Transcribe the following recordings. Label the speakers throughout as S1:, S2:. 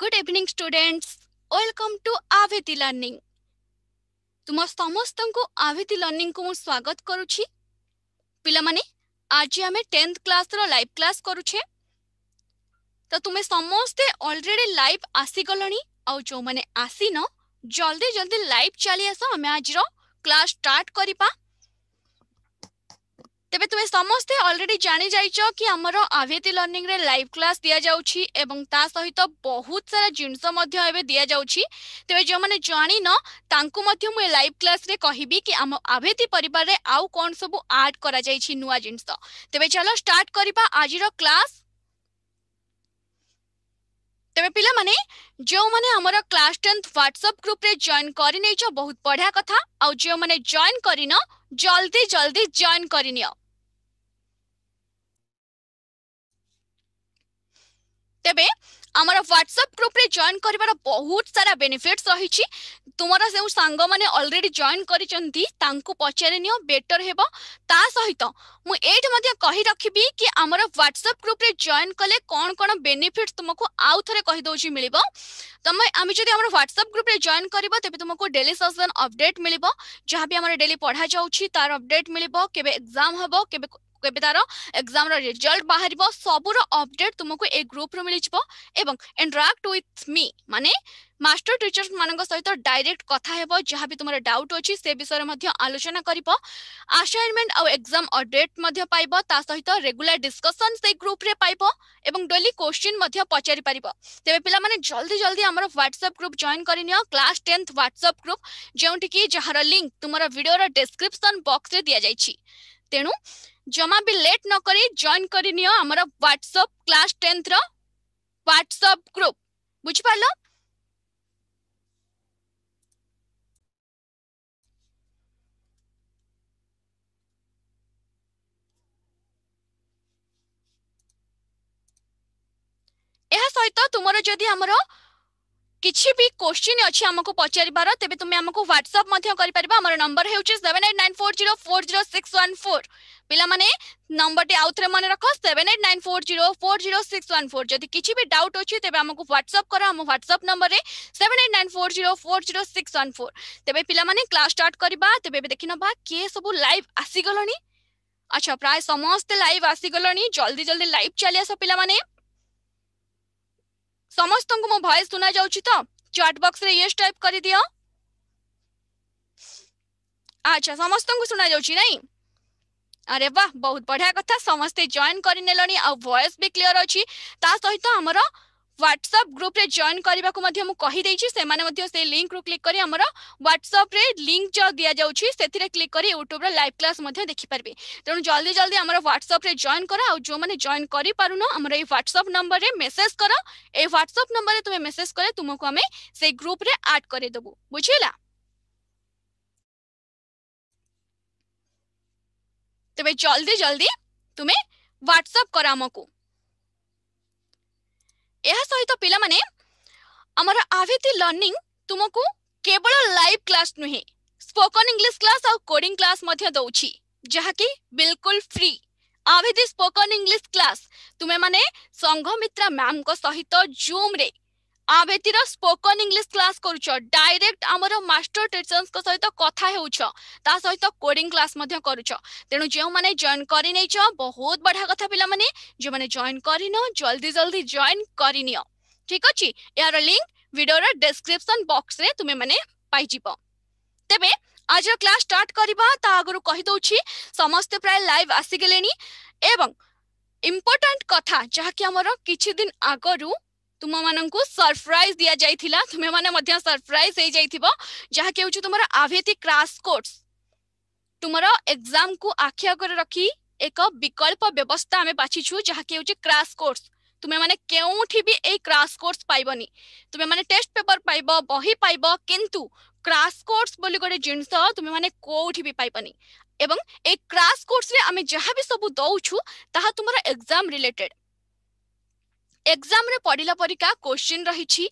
S1: good evening students welcome to Aveti learning ତୁମ ସମସ୍ତଙ୍କୁ ଆଭେତି ଲର୍ଣ୍ଣିଂକୁ ମୁଁ ସ୍ୱାଗତ କରୁଛି ପିଲାମାନେ ଆଜି ଆମେ ଟେନ୍ଥ କ୍ଲାସ୍ର ଲାଇଭ୍ କ୍ଲାସ୍ କରୁଛେ ତ ତୁମେ ସମସ୍ତେ ଅଲରେଡ଼ି ଲାଇଭ୍ ଆସିଗଲଣି ଆଉ ଯେଉଁମାନେ ଆସିନ ଜଲ୍ଦି ଜଲ୍ଦି ଲାଇଭ୍ ଚାଲି ଆସ ଆମେ ଆଜିର କ୍ଲାସ୍ ଷ୍ଟାର୍ଟ କରିବା ତେବେ ତୁମେ ସମସ୍ତେ ଅଲରେଡି ଜାଣିଯାଇଛ କି ଆମର ଆଭିଏତି ଲର୍ଣ୍ଣିଂରେ ଲାଇଭ୍ କ୍ଲାସ୍ ଦିଆଯାଉଛି ଏବଂ ତା ସହିତ ବହୁତ ସାରା ଜିନିଷ ମଧ୍ୟ ଏବେ ଦିଆଯାଉଛି ତେବେ ଯେଉଁମାନେ ଜାଣିନ ତାଙ୍କୁ ମଧ୍ୟ ମୁଁ ଏ ଲାଇଭ୍ କ୍ଲାସ୍ରେ କହିବି କି ଆମ ଆଭେତି ପରିବାରରେ ଆଉ କ'ଣ ସବୁ ଆଡ୍ କରାଯାଇଛି ନୂଆ ଜିନିଷ ତେବେ ଚାଲ ଷ୍ଟାର୍ଟ କରିବା ଆଜିର କ୍ଲାସ୍ ତେବେ ପିଲାମାନେ ଯେଉଁମାନେ ଆମର କ୍ଲାସ୍ ଟେନ୍ଥ ହ୍ୱାଟ୍ସଆପ୍ ଗ୍ରୁପ୍ରେ ଜଏନ୍ କରିନେଇଛ ବହୁତ ବଢ଼ିଆ କଥା ଆଉ ଯେଉଁମାନେ ଜଏନ୍ କରିନ ଜଲ୍ଦି ଜଲ୍ଦି ଜଏନ୍ କରିନିଅ ତେବେ ଆମର ହ୍ୱାଟ୍ସଆପ୍ ଗ୍ରୁପ୍ରେ ଜଏନ୍ କରିବାର ବହୁତ ସାରା ବେନିଫିଟ୍ସ ରହିଛି ତୁମର ଯେଉଁ ସାଙ୍ଗମାନେ ଅଲରେଡ଼ି ଜଏନ୍ କରିଛନ୍ତି ତାଙ୍କୁ ପଚାରି ନିଅ ବେଟର୍ ହେବ ତା ସହିତ ମୁଁ ଏଇଠି ମଧ୍ୟ କହି ରଖିବି କି ଆମର ହ୍ୱାଟ୍ସଆପ୍ ଗ୍ରୁପ୍ରେ ଜଏନ୍ କଲେ କ'ଣ କ'ଣ ବେନିଫିଟ୍ସ ତୁମକୁ ଆଉ ଥରେ କହିଦେଉଛି ମିଳିବ ତମେ ଆମେ ଯଦି ଆମର ହ୍ୱାଟ୍ସଆପ୍ ଗ୍ରୁପ୍ରେ ଜଏନ୍ କରିବ ତେବେ ତୁମକୁ ଡେଲି ସେସନ୍ ଅପଡେଟ୍ ମିଳିବ ଯାହା ବି ଆମର ଡେଲି ପଢ଼ାଯାଉଛି ତାର ଅପଡେଟ୍ ମିଳିବ କେବେ ଏକ୍ଜାମ୍ ହେବ କେବେ କେବେ ତାର ଏକ୍ଜାମର ରେଜଲ୍ଟ ବାହାରିବ ସବୁର ଅପଡେଟ୍ ତୁମକୁ ଏ ଗ୍ରୁପରୁ ମିଳିଯିବ ଏବଂ ଇଣ୍ଟରାକ୍ଟ ୱିଥ୍ ମି ମାନେ ମାଷ୍ଟର ଟିଚର୍ସ ମାନଙ୍କ ସହିତ ଡାଇରେକ୍ଟ କଥା ହେବ ଯାହା ବି ତୁମର ଡାଉଟ୍ ଅଛି ସେ ବିଷୟରେ ମଧ୍ୟ ଆଲୋଚନା କରିବ ଆସାଇନମେଣ୍ଟ ଆଉ ଏକ୍ଜାମ ଅପଡେଟ୍ ମଧ୍ୟ ପାଇବ ତା ସହିତ ରେଗୁଲାର ଡିସ୍କସନ୍ ସେଇ ଗ୍ରୁପରେ ପାଇବ ଏବଂ ଡେଲି କୋଶ୍ଚିନ୍ ମଧ୍ୟ ପଚାରି ପାରିବ ତେବେ ପିଲାମାନେ ଜଲ୍ଦି ଜଲ୍ଦି ଆମର ହ୍ୱାଟ୍ସଆପ୍ ଗ୍ରୁପ୍ ଜଏନ୍ କରିନିଅ କ୍ଲାସ୍ ଟେନ୍ଥ ହ୍ୱାଟ୍ସଆପ୍ ଗ୍ରୁପ୍ ଯେଉଁଠିକି ଯାହାର ଲିଙ୍କ୍ ତୁମର ଭିଡ଼ିଓର ଡେସ୍କ୍ରିପ୍ସନ୍ ବକ୍ସରେ ଦିଆଯାଇଛି ତେଣୁ जमा भी लेट न करी जॉइन करी नियो हमर व्हाट्सएप क्लास 10th रो व्हाट्सएप ग्रुप बुझ पालो एहा सहित तुमर जदि हमरो किछि भी क्वेश्चन अछि हमको पचारि बार तबे तुमे हमको व्हाट्सएप मध्ये करि परबा हमर नंबर हेउछ 7894040614 पाने नंबर टी आउ थे मन रख सेवेन एट नाइन भी डाउट अच्छे तेज आमको ह्वाट्सअप कर आम ह्वाट्सअप नंबर में seven eight nine four zero four zero six one four तेज पाने सब लाइव आसीगल अच्छा प्राय समस्ते लाइव आसीगल जल्दी जल्दी लाइव चली आस पाने समस्त को मो भयस सुना तो चैट बॉक्स रे यस टाइप कर दियो अच्छा समस्त को सुना जाऊ नहीं আরে বাহ বহুত বঢ়িয়া কথা সমস্তে জয়েন করে নেলনি আয়েস বি ক্লিয়ার অছি তা সহিত আমার হোয়াটসঅ্যাপ গ্রুপে জয়েন করা মু কহিদেছি সেমানে লিঙ্ক রু ক্লিক করে আমার হোয়াটসঅ্যাপে লিঙ্ক যা দিয়া যাচ্ছি সেতিরে ক্লিক করে ইউট্যুবর লাইভ ক্লাস দেখিপারে তেমন জলদি জলদি আমার হোয়াটসঅ্যাপে জয়েন কর আপনি জয়েন করে পুন আমার এই হোয়াটসঅ্যাপ নম্বরে মেসেজ কর এই হোয়াটসঅ্যাপ নম্বরে তুমি মেসেজ কলে তুমি আমি সেই গ্রুপে আড করে দেবু বুঝলা ତେବେ ଜଲ୍ଦି ଜଲ୍ଦି ତୁମେ ହ୍ୱାଟ୍ସଆପ୍ କର ଆମକୁ ଏହା ସହିତ ପିଲାମାନେ ଆମର ଆଭିତି ଲର୍ଣ୍ଣିଂ ତୁମକୁ କେବଳ ଲାଇଭ୍ କ୍ଲାସ୍ ନୁହେଁ ସ୍ପୋକନ୍ ଇଂଲିଶ କ୍ଲାସ୍ ଆଉ କୋଡ଼ିଂ କ୍ଲାସ୍ ମଧ୍ୟ ଦେଉଛି ଯାହାକି ବିଲକୁଲ free Aveti spoken English class ତୁମେମାନେ ସଂଘମିତ୍ରା ମ୍ୟାମ୍ଙ୍କ ସହିତ ଜୁମ୍ରେ আবেতির স্পোকন ইংলিশ ক্লাস করুছ ডাইরেক্ট আমার মাস্টর টিচরস সহিত কথা হেউছ তা সহিত কোডিং ক্লাস মধ্যে করুছ তেণু যে মানে জয়েন করি নেইছ বহুত বড়া কথা পিলা মানে যে মানে জয়েন করি নো জলদি জলদি জয়েন করি নিও ঠিক আছে এর লিংক ভিডিওর ডেসক্রিপশন বক্স রে তুমি মানে পাই পাইযিব তেবে আজ ক্লাস স্টার্ট করিবা তা আগরু দউছি সমস্ত প্রায় লাইভ আসি আসিগলেনি এবং ইম্পর্টেন্ট কথা যাহা কি আমার কিছু দিন আগরু ତୁମମାନଙ୍କୁ ସରପ୍ରାଇଜ ଦିଆଯାଇଥିଲା ତୁମେମାନେ ମଧ୍ୟ ସରପ୍ରାଇଜ ହେଇଯାଇଥିବ ଯାହାକି ହେଉଛି ତୁମର ଆଭେତି କ୍ରାସ୍ କୋର୍ସ ତୁମର ଏକ୍ଜାମକୁ ଆଖି ଆଗରେ ରଖି ଏକ ବିକଳ୍ପ ବ୍ୟବସ୍ଥା ଆମେ ବାଛିଛୁ ଯାହାକି ହେଉଛି କ୍ରାସ୍ କୋର୍ସ ତୁମେମାନେ କେଉଁଠି ବି ଏଇ କ୍ରାସ୍ କୋର୍ସ ପାଇବନି ତୁମେମାନେ ଟେଷ୍ଟ ପେପର ପାଇବ ବହି ପାଇବ କିନ୍ତୁ କ୍ରାସ୍ କୋର୍ସ ବୋଲି ଗୋଟେ ଜିନିଷ ତୁମେମାନେ କୋଉଠି ବି ପାଇବନି ଏବଂ ଏଇ କ୍ରାସ୍ କୋର୍ସରେ ଆମେ ଯାହା ବି ସବୁ ଦଉଛୁ ତାହା ତୁମର ଏକ୍ଜାମ ରିଲେଟେଡ୍ ଏକ୍ଜାମରେ ପଡ଼ିଲା ପରିକା କୋଶ୍ଚିନ୍ ରହିଛି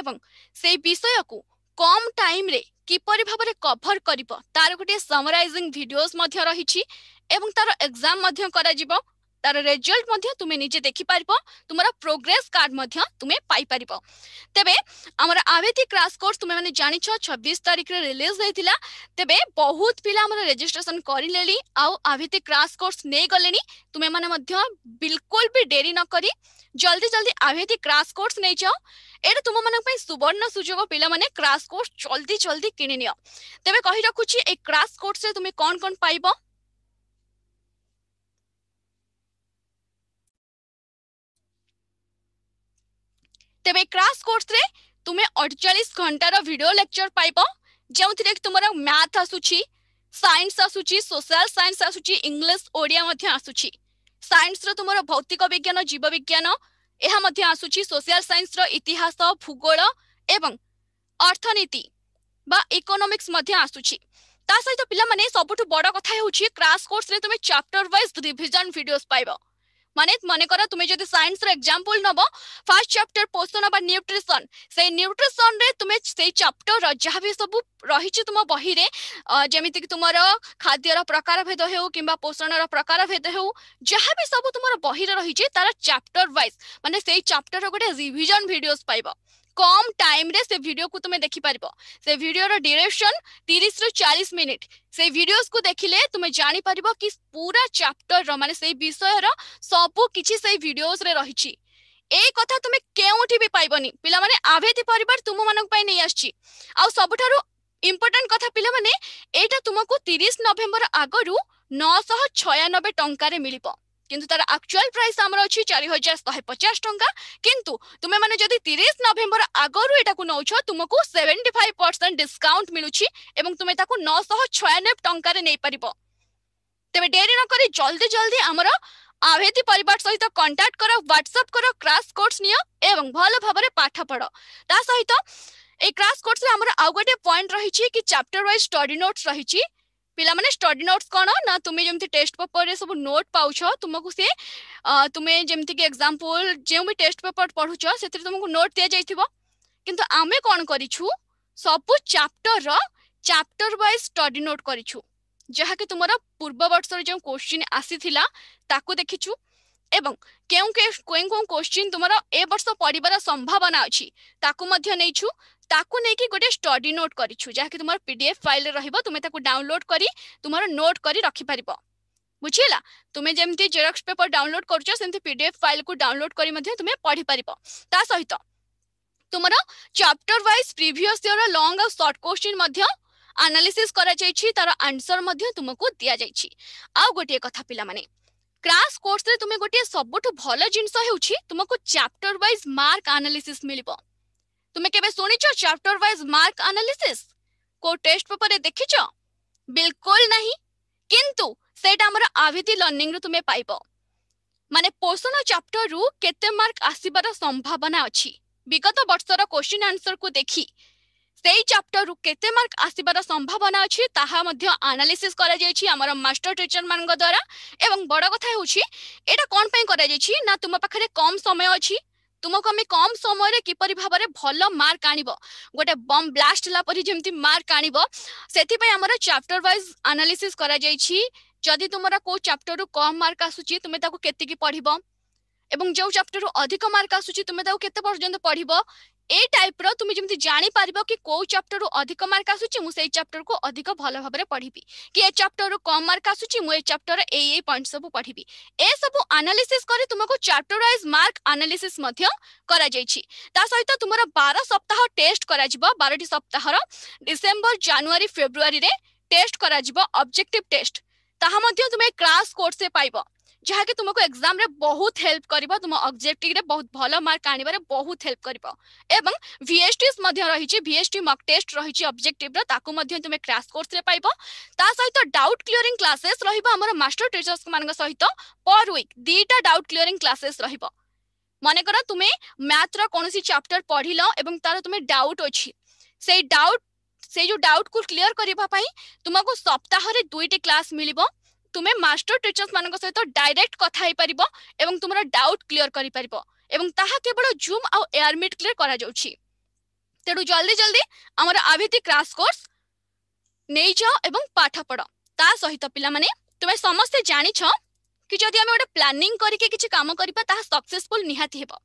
S1: ଏବଂ ସେଇ ବିଷୟକୁ କମ୍ ଟାଇମ୍ରେ କିପରି ଭାବରେ କଭର୍ କରିବ ତାର ଗୋଟିଏ ସମରାଇଜିଂ ଭିଡ଼ିଓସ୍ ମଧ୍ୟ ରହିଛି ଏବଂ ତାର ଏକ୍ଜାମ୍ ମଧ୍ୟ କରାଯିବ ତାର ରେଜଲ୍ଟ ମଧ୍ୟ ତୁମେ ନିଜେ ଦେଖିପାରିବ ତୁମର ପ୍ରୋଗ୍ରେସ୍ କାର୍ଡ଼ ମଧ୍ୟ ତୁମେ ପାଇପାରିବ ତେବେ ଆମର ଆବେତି କ୍ରାସ୍ କୋର୍ସ ତୁମେମାନେ ଜାଣିଛ ଛବିଶ ତାରିଖରେ ରିଲିଜ୍ ହୋଇଥିଲା ତେବେ ବହୁତ ପିଲା ଆମର ରେଜିଷ୍ଟ୍ରେସନ୍ କରିଲେଣି ଆଉ ଆବେତି କ୍ରାସ୍ କୋର୍ସ ନେଇଗଲେଣି ତୁମେମାନେ ମଧ୍ୟ ବିଲକୁଲ ବି ଡେରି ନକରି ଜଲ୍ଦି ଜଲ୍ଦି ଆଭେତି କ୍ରାସ୍ କୋର୍ସ ନେଇଛ ଏଇଟା ତୁମମାନଙ୍କ ପାଇଁ ସୁବର୍ଣ୍ଣ ସୁଯୋଗ ପିଲାମାନେ କ୍ରାସ୍ କୋର୍ସ ଜଲ୍ଦି ଜଲ୍ଦି କିଣିନିଅ ତେବେ କହି ରଖୁଛି ଏଇ କ୍ରାସ୍ କୋର୍ସରେ ତୁମେ କ'ଣ କ'ଣ ପାଇବ ତେବେ କ୍ରାସ୍ କୋର୍ସରେ ତୁମେ ଅଠଚାଳିଶ ଘଣ୍ଟାର ଭିଡ଼ିଓ ଲେକ୍ଚର ପାଇବ ଯେଉଁଥିରେ କି ତୁମର ମ୍ୟାଥ୍ ଆସୁଛି ସାଇନ୍ସ ଆସୁଛି ସୋସିଆଲ ସାଇନ୍ସ ଆସୁଛି ଇଂଲିଶ ଓଡ଼ିଆ ମଧ୍ୟ ଆସୁଛି ସାଇନ୍ସର ତୁମର ଭୌତିକ ବିଜ୍ଞାନ ଜୀବ ବିଜ୍ଞାନ ଏହା ମଧ୍ୟ ଆସୁଛି ସୋସିଆଲ ସାଇନ୍ସର ଇତିହାସ ଭୂଗୋଳ ଏବଂ ଅର୍ଥନୀତି ବା ଇକୋନୋମିକ୍ସ ମଧ୍ୟ ଆସୁଛି ତା ସହିତ ପିଲାମାନେ ସବୁଠୁ ବଡ଼ କଥା ହେଉଛି କ୍ରାସ୍ କୋର୍ସରେ ତୁମେ ଚାପ୍ଟର ୱାଇଜ୍ ରିଭିଜନ ଭିଡ଼ିଓସ୍ ପାଇବ মানে মনে করো তুমি যদি সায়েন্স র এক্সাম্পল নব ফার্স্ট চ্যাপ্টার পোষণ বা নিউট্রিশন সেই নিউট্রিশন রে তুমি সেই চ্যাপ্টার যা বি সব রয়েছে তোমার বহি রে যেমিতি কি তোমার খাদ্যর প্রকার ভেদ হেউ কিংবা পোষণর প্রকার ভেদ হেউ যা বি সব তোমার বহিরে রয়েছে তার চ্যাপ্টার ওয়াইজ মানে সেই চ্যাপ্টার গোটে রিভিজন ভিডিওস পাইবা কম টাইমরে সে ভিডিওকে তুমি দেখিপারিব সে ভিডিওর ডিউরেসন তিরিশ রু চাশ মিনিট সেই ভিডিওসু দেখিলে তুমি জাঁপার কি পুরা চ্যাপ্টর মানে সেই বিষয়ের সবু কিছু সেই ভিডিওসরে রয়েছে এই কথা তুমি কেউঠি বি পাইবনি পিলা মানে আভেতি পরিবার তুম মানক পাই নেই আসছি আউ সবুঠারু ইম্পর্টেন্ট কথা পিলা মানে এইটা তুমকু 30 নভেম্বর আগরু 996 টঙ্কারে মিলিব কিন্তু তার আকচুয়াল প্রাইস আমার অছি চারি হাজার শহে পচাশ টঙ্কা কিন্তু তুমি মানে যদি তিরিশ নভেম্বর আগরু এটা নৌছ তুমি সেভেন্টি ফাইভ পরসেন্ট ডিসকাউন্ট মিলুছি এবং তুমি তাকে নশহ ছয়ানবে টঙ্কার নেইপার তেমনি ডেরি করে জলদি জলদি আমার আভেতি পরিবার সহিত কন্টাক্ট কর হোয়াটসঅ্যাপ কর ক্রাশ কোর্স নিও এবং ভালো ভাবে পাঠ পড় তা সহিত এই ক্রাশ কোর্সে আমার আউ গোটে পয়েন্ট রয়েছে কি চ্যাপ্টার ওয়াইজ স্টডি নোটস রয়েছে ପିଲାମାନେ ଷ୍ଟଡି ନୋଟ୍ସ କ'ଣ ନା ତୁମେ ଯେମିତି ଟେଷ୍ଟ ପେପରରେ ସବୁ ନୋଟ୍ ପାଉଛ ତୁମକୁ ସେ ତୁମେ ଯେମିତିକି ଏକ୍ଜାମ୍ପଲ୍ ଯେଉଁ ବି ଟେଷ୍ଟ ପେପର ପଢୁଛ ସେଥିରେ ତୁମକୁ ନୋଟ୍ ଦିଆଯାଇଥିବ କିନ୍ତୁ ଆମେ କ'ଣ କରିଛୁ ସବୁ ଚାପ୍ଟରର ଚାପ୍ଟର ୱାଇଜ୍ ଷ୍ଟଡି ନୋଟ୍ କରିଛୁ ଯାହାକି ତୁମର ପୂର୍ବ ବର୍ଷର ଯେଉଁ କୋଶ୍ଚିନ୍ ଆସିଥିଲା ତାକୁ ଦେଖିଛୁ ଏବଂ କେଉଁ କେଉଁ କେଉଁ କୋଶ୍ଚିନ୍ ତୁମର ଏ ବର୍ଷ ପଡ଼ିବାର ସମ୍ଭାବନା ଅଛି ତାକୁ ମଧ୍ୟ ନେଇଛୁ ତାକୁ ନେଇକି ଗୋଟିଏ ଷ୍ଟଡି ନୋଟ୍ କରିଛୁ ଯାହାକି ତୁମର ପିଡିଏଫ୍ ଫାଇଲ୍ରେ ରହିବ ତୁମେ ତାକୁ ଡାଉନଲୋଡ୍ କରି ତୁମର ନୋଟ୍ କରି ରଖିପାରିବ ବୁଝିହେଲା ତୁମେ ଯେମିତି ଜେରକ୍ସ ପେପର ଡାଉନଲୋଡ୍ କରୁଛ ସେମିତି ପିଡିଏଫ୍ ଫାଇଲ୍କୁ ଡାଉନଲୋଡ୍ କରି ମଧ୍ୟ ତୁମେ ପଢ଼ିପାରିବ ତା ସହିତ ତୁମର ଚାପ୍ଟର ୱାଇଜ୍ ପ୍ରିଭିୟସ୍ ଇୟର୍ର ଲଙ୍ଗ ଆଉ ସର୍ଟ କୋଶ୍ଚିନ୍ ମଧ୍ୟ ଆନାଲିସିସ୍ କରାଯାଇଛି ତାର ଆନ୍ସର ମଧ୍ୟ ତୁମକୁ ଦିଆଯାଇଛି ଆଉ ଗୋଟିଏ କଥା ପିଲାମାନେ କ୍ରାସ୍ କୋର୍ସରେ ତୁମେ ଗୋଟିଏ ସବୁଠୁ ଭଲ ଜିନିଷ ହେଉଛି ତୁମକୁ ଚାପ୍ଟର ୱାଇଜ୍ ମାର୍କ ଆନାଲିସିସ୍ ମିଳିବ ତୁମେ କେବେ ଶୁଣିଛ ଚାପ୍ଟର ୱାଇଜ୍ ମାର୍କ ଆନାଲିସିସ୍ କୋଉ ଟେଷ୍ଟ ପେପରରେ ଦେଖିଛ ବିଲକୁଲ ନାହିଁ କିନ୍ତୁ ସେଇଟା ଆମର ଆଭିଧି ଲର୍ଣ୍ଣିଂରୁ ତୁମେ ପାଇବ ମାନେ ପୋଷଣ ଚାପ୍ଟରରୁ କେତେ ମାର୍କ ଆସିବାର ସମ୍ଭାବନା ଅଛି ବିଗତ ବର୍ଷର କୋଶ୍ଚିନ୍ ଆନ୍ସରକୁ ଦେଖି সেই ଚାପ୍ଟରରୁ କେତେ ମାର୍କ ଆସିବାର ସମ୍ଭାବନା ଅଛି ତାହା ମଧ୍ୟ ଆନାଲିସିସ୍ କରାଯାଇଛି ଆମର ମାଷ୍ଟର ଟିଚରମାନଙ୍କ ଦ୍ୱାରା ଏବଂ ବଡ଼ କଥା ହେଉଛି ଏଇଟା କ'ଣ ପାଇଁ କରାଯାଇଛି ନା ତୁମ ପାଖରେ କମ୍ ସମୟ ଅଛି ତୁମକୁ ଆମେ କମ୍ ସମୟରେ କିପରି ଭାବରେ ଭଲ ମାର୍କ ଆଣିବ ଗୋଟେ ବମ୍ ବ୍ଲାଷ୍ଟ ହେଲା ପରି ଯେମିତି ମାର୍କ ଆଣିବ ସେଥିପାଇଁ ଆମର ଚାପ୍ଟର ୱାଇଜ୍ ଆନାଲିସିସ୍ କରାଯାଇଛି ଯଦି ତୁମର କୋଉ ଚାପ୍ଟରରୁ କମ୍ ମାର୍କ ଆସୁଛି ତୁମେ ତାକୁ କେତିକି ପଢ଼ିବ ଏବଂ ଯୋଉ ଚାପ୍ଟରରୁ ଅଧିକ ମାର୍କ ଆସୁଛି ତୁମେ ତାକୁ କେତେ ପର୍ଯ୍ୟନ୍ତ ପଢ଼ିବ ଏ ଟାଇପ୍ର ତୁମେ ଯେମିତି ଜାଣିପାରିବ କି କୋଉ ଚାପ୍ଟରରୁ ଅଧିକ ମାର୍କ ଆସୁଛି ମୁଁ ସେଇ ଚାପ୍ଟରକୁ ଅଧିକ ଭଲ ଭାବରେ ପଢ଼ିବି କି ଏ ଚାପ୍ଟରରୁ କମ୍ ମାର୍କ ଆସୁଛି ମୁଁ ଏ ଚାପ୍ଟର ଏଇ ଏଇ ପଏଣ୍ଟ ସବୁ ପଢ଼ିବି ଏସବୁ ଆନାଲିସିସ୍ କରି ତୁମକୁ ଚାପ୍ଟର ୱାଇଜ୍ ମାର୍କ ଆନାଲିସିସ୍ ମଧ୍ୟ କରାଯାଇଛି ତା ସହିତ ତୁମର ବାର ସପ୍ତାହ ଟେଷ୍ଟ କରାଯିବ ବାରଟି ସପ୍ତାହର ଡିସେମ୍ବର ଜାନୁଆରୀ ଫେବୃଆରୀରେ ଟେଷ୍ଟ କରାଯିବ ଅବଜେକ୍ଟିଭ୍ ଟେଷ୍ଟ ତାହା ମଧ୍ୟ ତୁମେ କ୍ଲାସ୍ କୋର୍ସରେ ପାଇବ जहाँ कि तुमको एग्जाम रे बहुत हेल्प कर तुम ऑब्जेक्टिव रे बहुत भल मार्क आने रे बहुत हेल्प कर एवं भिएसटी रही भिएसटी मक टेस्ट रही अब्जेक्टिव रुम तुम सहित डाउट क्लीयरी क्लासेस रोर मास्टर टीचर्स मान सहित पर विक दीटा डाउट क्लीयरी क्लासेस र मन कर तुम्हें मैथ कौन चैप्टर पढ़ल और तार तुम्हें डाउट अच्छी से डाउट से जो डाउट को क्लीयर करने तुमको सप्ताह दुईट क्लास मिली তুমি মাଷ୍ଟର ଟିଚର୍ସ ମାନଙ୍କ ସହିତ ଡାଇରେକ୍ଟ କଥା ହେଇପାରିବ ଏବଂ ତୁମର ଡାଉଟ୍ କ୍ଲିୟର କରିପାରିବ ଏବଂ ତାହା କେବଳ ଜୁମ୍ ଆଉ ଏୟାର ମିଟ୍ କ୍ଲିୟର କରାଯାଉଛି ତେଣୁ ଜଲ୍ଦି ଜଲ୍ଦି ଆମର ଆଭିତି କ୍ରାସ୍ କୋର୍ସ ନେଇଯାଅ ଏବଂ ପାଠ ପଢ଼ ତା ସହିତ ପିଲାମାନେ ତୁମେ ସମସ୍ତେ ଜାଣିଛ କି ଯଦି ଆମେ ଗୋଟେ ପ୍ଲାନିଂ କରିକି କିଛି କାମ କରିବା ତାହା ସକ୍ସେସଫୁଲ ନିହାତି ହେବ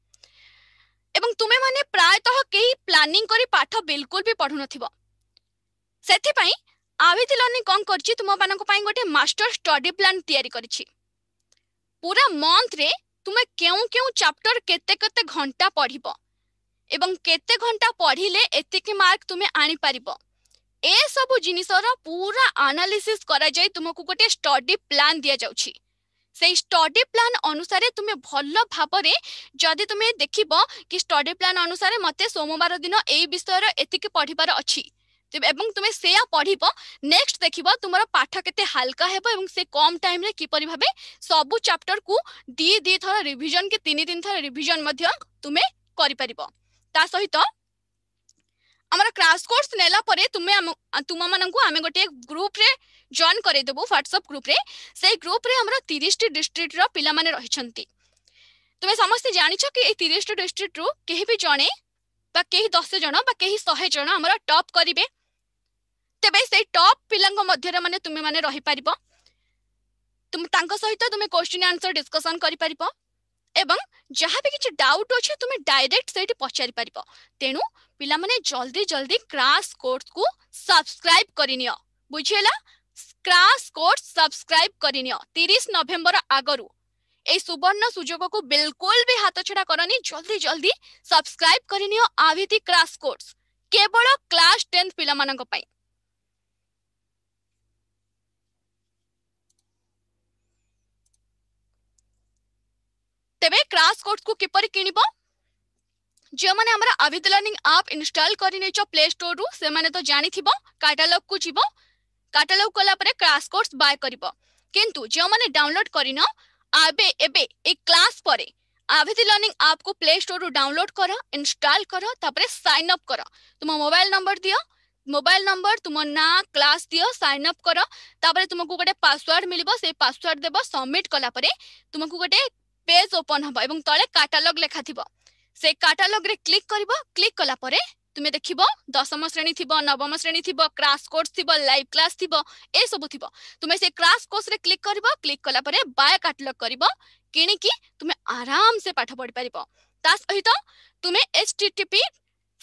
S1: ଏବଂ ତୁମେମାନେ ପ୍ରାୟତଃ କେହି ପ୍ଲାନିଂ କରି ପାଠ ବିଲକୁଲ ବି ପଢ଼ୁନଥିବ ସେଥିପାଇଁ আবিদ ଲର୍ଣ୍ଣିଂ କ'ଣ କରିଛି ତୁମମାନଙ୍କ ପାଇଁ ଗୋଟେ ମାଷ୍ଟର ଷ୍ଟଡି ପ୍ଲାନ୍ ତିଆରି କରିଛି ପୁରା ମନ୍ଥରେ ତୁମେ କେଉଁ କେଉଁ ଚାପ୍ଟର କେତେ କେତେ ଘଣ୍ଟା ପଢ଼ିବ ଏବଂ କେତେ ଘଣ୍ଟା ପଢ଼ିଲେ ଏତିକି ମାର୍କ ତୁମେ ଆଣିପାରିବ ଏସବୁ ଜିନିଷର ପୁରା ଆନାଲିସିସ୍ କରାଯାଇ ତୁମକୁ ଗୋଟେ ଷ୍ଟଡି ପ୍ଲାନ୍ ଦିଆଯାଉଛି সেই স্টডি প্লান অনুসারে তুমি ভালো ভাবে যদি তুমি দেখিব কি স্টডি প্লান অনুসারে মতো সোমবার দিন এই বিষয়ের এতিকি পড়িবার অছি तो, एवं तुम्हें से पढ़ नेक्स्ट देख तुम पाठ के हाल्का हे से कम टाइम किपर भाव सब चैप्टर को दी दी थर रिजन के तीन दिन थर रिजन तुम्हें कर सहित आम क्लास कोर्स नाला तुम मन को आम गोटे ग्रुप जॉन करदेबू ह्वाट्सअप ग्रुप ग्रुप तीस टी डिस्ट्रिक्ट पाने रही तुम्हें समस्त जान कि तीस टी डिस्ट्रिक्ट रू कहीं भी जड़े कही दस जन कही शहे जन आम टप करेंगे ତେବେ ସେଇ ଟପ୍ ପିଲାଙ୍କ ମଧ୍ୟରେ ମାନେ ତୁମେମାନେ ରହିପାରିବ ତାଙ୍କ ସହିତ ତୁମେ କ୍ୱେଶ୍ଚିନ୍ ଆନ୍ସର୍ ଡିସ୍କସନ୍ କରିପାରିବ ଏବଂ ଯାହା ବି କିଛି ଡାଉଟ୍ ଅଛି ତୁମେ ଡାଇରେକ୍ଟ ସେଇଠି ପଚାରି ପାରିବ ତେଣୁ ପିଲାମାନେ ଜଲ୍ଦି ଜଲ୍ଦି କ୍ରାସ୍ କୋର୍ସକୁ ସବସ୍କ୍ରାଇବ୍ କରିନିଅ ବୁଝିହେଲା କ୍ରାସ୍ କୋର୍ସ ସବସ୍କ୍ରାଇବ୍ କରିନିଅ ତିରିଶ ନଭେମ୍ବର ଆଗରୁ এই সুবর্ণ সুযোগকু বিলকুল বি হাতছড়া করনি জলদি জলদি সবসক্রাইব করে নিও আভিতি କ୍ରାସ୍ কোর্স କେବଳ କ୍ଲାସ୍ টেন্থ ପିଲାମାନଙ୍କ ପାଇଁ ତେବେ କ୍ରାସ୍ କୋର୍ସକୁ କିପରି କିଣିବ ଯେଉଁମାନେ ଆମର ଆଭିଦ ଲର୍ଣ୍ଣିଂ ଆପ୍ ଇନଷ୍ଟଲ କରିନେଇଛ ପ୍ଲେ ଷ୍ଟୋରରୁ ସେମାନେ ତ ଜାଣିଥିବ କାଟାଲଗ୍କୁ ଯିବ କାଟାଲଗ୍ କଲା ପରେ କ୍ରାସ୍ କୋର୍ସ ବାଏ କରିବ କିନ୍ତୁ ଯେଉଁମାନେ ଡାଉନଲୋଡ୍ କରିନ ଏବେ ଏବେ ଏଇ କ୍ଲାସ୍ ପରେ ଆଭିଦି ଲର୍ଣ୍ଣିଂ ଆପ୍କୁ ପ୍ଲେ ଷ୍ଟୋରରୁ ଡାଉନଲୋଡ୍ କର ଇନଷ୍ଟଲ କର ତାପରେ ସାଇନ୍ ଅପ୍ କର ତୁମ ମୋବାଇଲ ନମ୍ବର ଦିଅ ମୋବାଇଲ ନମ୍ବର ତୁମ ନାଁ କ୍ଲାସ୍ ଦିଅ ସାଇନ୍ ଅପ୍ କର ତାପରେ ତୁମକୁ ଗୋଟେ ପାସୱାର୍ଡ ମିଳିବ ସେଇ ପାସୱାର୍ଡ ଦେବ ସବମିଟ୍ କଲା ପରେ ତୁମକୁ ଗୋଟେ पेज ओपन हम एवं तले काटालग लेखा थी से काटालग रे क्लिक कर क्लिक कला तुम्हें देख दशम श्रेणी थी नवम श्रेणी थी क्रास कोर्स थी लाइव क्लास थी ए सब थी तुम्हें से क्रास कोर्स रे क्लिक कर क्लिक कला बाय काटालग कर किणिकी तुम्हें आराम से पाठ पढ़ पार ता सहित तुम्हें H T TP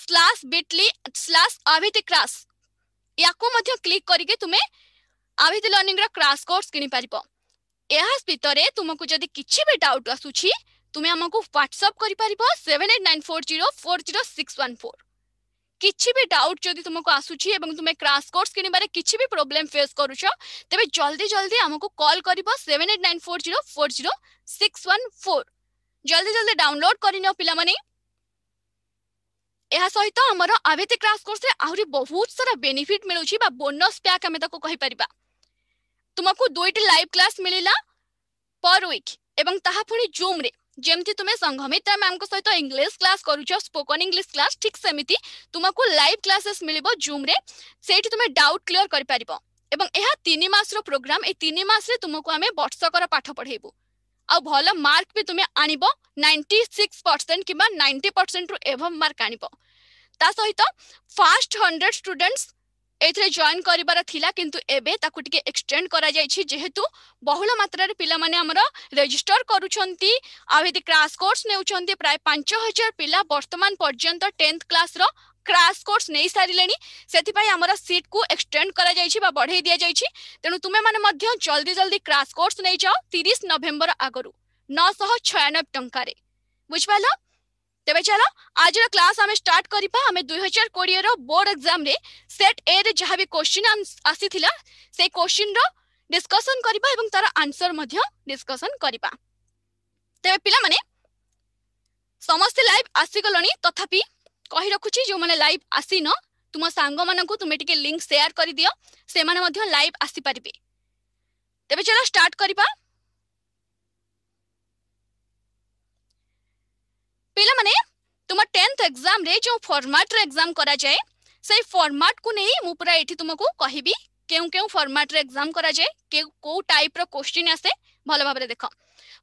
S1: slash Bitly slash click करके तुम्हें आभिति लर्णिंग क्रास कोर्स किनी पार ଏହା ଭିତରେ ତୁମକୁ ଯଦି କିଛି ବି ଡାଉଟ୍ ଆସୁଛି ତୁମେ ଆମକୁ ହ୍ୱାଟ୍ସଆପ୍ କରିପାରିବ seven eight nine four zero four zero six one four କିଛି ବି ଡାଉଟ୍ ଯଦି ତୁମକୁ ଆସୁଛି ଏବଂ ତୁମେ କ୍ରାସ୍ କୋର୍ସ କିଣିବାରେ କିଛି ବି ପ୍ରୋବ୍ଲେମ୍ ଫେସ୍ କରୁଛ ତେବେ ଜଲ୍ଦି ଜଲ୍ଦି ଆମକୁ କଲ୍ କରିବ seven eight nine four zero four zero six one four ଜଲ୍ଦି ଜଲ୍ଦି ଡାଉନଲୋଡ୍ କରିନିଅ ପିଲାମାନେ ଏହା ସହିତ ଆମର ଆଭେତି କ୍ରାସ୍ କୋର୍ସରେ ଆହୁରି ବହୁତ ସାରା ବେନିଫିଟ୍ ମିଳୁଛି ବା ବୋନସ୍ ପ୍ୟାକ୍ ଆମେ ତାକୁ କହିପାରିବା तुमको दुईटी लाइव क्लास मिलला पर वीक एवं ताहा पुणी जूम रे जेमती तुमे संघमित्रा मैम को सहित इंग्लिश क्लास करूछ स्पोकन इंग्लिश क्लास ठीक सेमिति तुमको लाइव क्लासेस मिलिबो जूम रे सेठी तुमे डाउट क्लियर कर पारिबो एवं एहा 3 मास रो प्रोग्राम ए 3 मास रे तुमको हमें वर्षकर पाठ पढेबो आ भल मार्क भी तुमे आनिबो 96% किबा 90% रु एवं मार्क आनिबो ता सहित फास्ट 100 स्टूडेंट्स ଏଥିରେ ଜଏନ୍ କରିବାର ଥିଲା କିନ୍ତୁ ଏବେ ତାକୁ ଟିକେ ଏକ୍ସଟେଣ୍ଡ କରାଯାଇଛି ଯେହେତୁ ବହୁଳ ମାତ୍ରାରେ ପିଲାମାନେ ଆମର ରେଜିଷ୍ଟର କରୁଛନ୍ତି ଆଉ ଏଠି କ୍ରାସ୍ କୋର୍ସ ନେଉଛନ୍ତି ପ୍ରାୟ ପାଞ୍ଚ ହଜାର ପିଲା ବର୍ତ୍ତମାନ ପର୍ଯ୍ୟନ୍ତ ଟେନ୍ଥ କ୍ଲାସ୍ର କ୍ରାସ୍ କୋର୍ସ ନେଇସାରିଲେଣି ସେଥିପାଇଁ ଆମର ସିଟ୍କୁ ଏକ୍ସଟେଣ୍ଡ କରାଯାଇଛି ବା ବଢ଼େଇ ଦିଆଯାଇଛି ତେଣୁ ତୁମେମାନେ ମଧ୍ୟ ଜଲ୍ଦି ଜଲ୍ଦି କ୍ରାସ୍ କୋର୍ସ ନେଇଯାଅ ତିରିଶ ନଭେମ୍ବର ଆଗରୁ ନଅଶହ ଛୟାନବେ ଟଙ୍କାରେ ବୁଝିପାରିଲ ତେବେ ଚାଲ ଆଜିର କ୍ଲାସ୍ ଆମେ ଷ୍ଟାର୍ଟ କରିବା ଆମେ ଦୁଇ ହଜାର କୋଡ଼ିଏର ବୋର୍ଡ ଏକ୍ଜାମ୍ରେ ସେଟ୍ ଏରେ ଯାହା ବି କୋଶ୍ଚିନ୍ ଆସିଥିଲା ସେଇ କୋଶ୍ଚିନ୍ର ଡିସ୍କସନ୍ କରିବା ଏବଂ ତାର ଆନ୍ସର ମଧ୍ୟ ଡିସ୍କସନ୍ କରିବା ତେବେ ପିଲାମାନେ ସମସ୍ତେ ଲାଇଭ୍ ଆସିଗଲଣି ତଥାପି କହି ରଖୁଛି ଯେଉଁମାନେ ଲାଇଭ୍ ଆସିନ ତୁମ ସାଙ୍ଗମାନଙ୍କୁ ତୁମେ ଟିକେ ଲିଙ୍କ୍ ସେୟାର କରିଦିଅ ସେମାନେ ମଧ୍ୟ ଲାଇଭ୍ ଆସିପାରିବେ ତେବେ ଚାଲ ଷ୍ଟାର୍ଟ କରିବା ପିଲାମାନେ ତୁମ ଟେନ୍ଥ ଏକ୍ଜାମ୍ରେ ଯେଉଁ ଫର୍ମାଟ୍ରେ ଏକ୍ଜାମ୍ କରାଯାଏ ସେଇ ଫର୍ମାଟ୍କୁ ନେଇ ମୁଁ ପୁରା ଏଠି ତୁମକୁ କହିବି କେଉଁ କେଉଁ ଫର୍ମାଟ୍ରେ ଏକ୍ଜାମ୍ କରାଯାଏ କେଉଁ କୋଉ ଟାଇପ୍ର କୋଶ୍ଚିନ୍ ଆସେ ଭଲ ଭାବରେ ଦେଖ